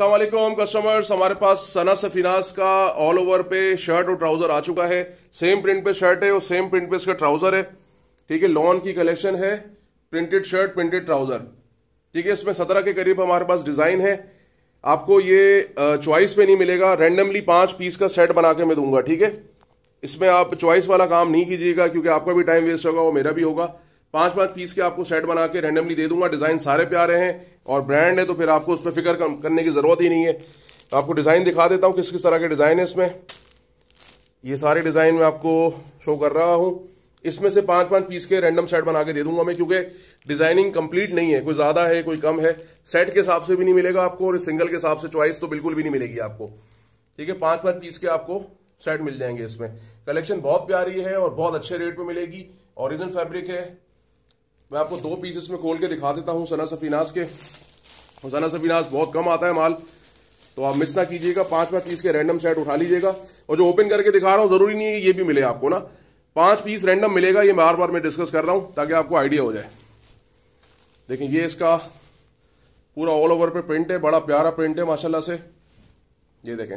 Aslam customers हमारे पास सना सफिनास का all over पे शर्ट और ट्राउजर आ चुका है सेम प्रिंट पे शर्ट है और सेम प्रिंट पे इसका ट्राउजर है ठीक है लॉन की कलेक्शन है प्रिंटेड शर्ट प्रिंटेड ट्राउजर ठीक है इसमें सत्रह के करीब हमारे पास डिजाइन है आपको ये चॉइस पे नहीं मिलेगा रेंडमली पांच पीस का सेट बना के मैं दूंगा ठीक है इसमें आप चॉइस वाला काम नहीं कीजिएगा क्योंकि आपका भी टाइम वेस्ट होगा और मेरा भी होगा पांच पांच पीस के आपको सेट बना के रेंडमली दे दूंगा डिजाइन सारे प्यारे हैं और ब्रांड है तो फिर आपको उसमें फिक्र करने की ज़रूरत ही नहीं है तो आपको डिज़ाइन दिखा देता हूँ किस किस तरह के डिज़ाइन है इसमें ये सारे डिज़ाइन मैं आपको शो कर रहा हूँ इसमें से पांच पांच पीस के रैंडम सेट बना के दे दूंगा मैं क्योंकि डिजाइनिंग कंप्लीट नहीं है कोई ज्यादा है कोई कम है सेट के हिसाब से भी नहीं मिलेगा आपको और सिंगल के हिसाब से चॉइस तो बिल्कुल भी नहीं मिलेगी आपको ठीक है पांच पांच पीस के आपको सेट मिल जाएंगे इसमें कलेक्शन बहुत प्यारी है और बहुत अच्छे रेट पर मिलेगी ऑरिजिनल फैब्रिक है मैं आपको दो पीस इसमें खोल के दिखा देता हूँ सना सफीनास के होसाना सफीनास बहुत कम आता है माल तो आप मिस ना कीजिएगा पांच पांच पीस के रैंडम सेट उठा लीजिएगा और जो ओपन करके दिखा रहा हूँ जरूरी नहीं है ये भी मिले आपको ना पांच पीस रैंडम मिलेगा ये बार बार मैं डिस्कस कर रहा हूँ ताकि आपको आइडिया हो जाए देखें ये इसका पूरा ऑल ओवर पे प्रिंट है बड़ा प्यारा प्रिंट है माशाल्लाह से ये देखें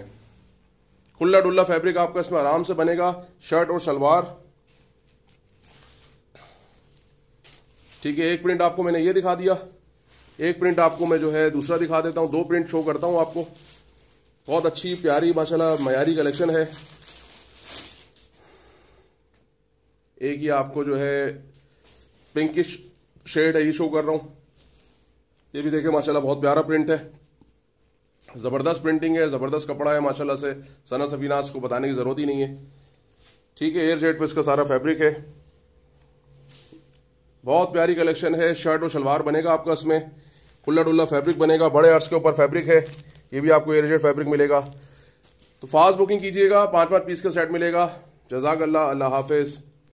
खुल्ला डुल्ला फैब्रिक आपका इसमें आराम से बनेगा शर्ट और शलवार ठीक है एक प्रिंट आपको मैंने ये दिखा दिया एक प्रिंट आपको मैं जो है दूसरा दिखा देता हूँ दो प्रिंट शो करता हूँ आपको बहुत अच्छी प्यारी माशाल्लाह मयारी कलेक्शन है एक ही आपको जो है पिंकिश शेड है ये शो कर रहा हूँ ये भी देखे माशाल्लाह बहुत प्यारा प्रिंट है ज़बरदस्त प्रिंटिंग है ज़बरदस्त कपड़ा है माशाला से सना सफीनास को बताने की ज़रूरत ही नहीं है ठीक है एयर जेट पे इसका सारा फैब्रिक है बहुत प्यारी कलेक्शन है शर्ट और शलवार बनेगा आपका इसमें खुला डुल्ला फैब्रिक बनेगा बड़े अर्स के ऊपर फैब्रिक है ये भी आपको एरिजेड फैब्रिक मिलेगा तो फास्ट बुकिंग कीजिएगा पाँच पाँच पीस का सेट मिलेगा जजाक अल्लाह अल्लाह हाफिज़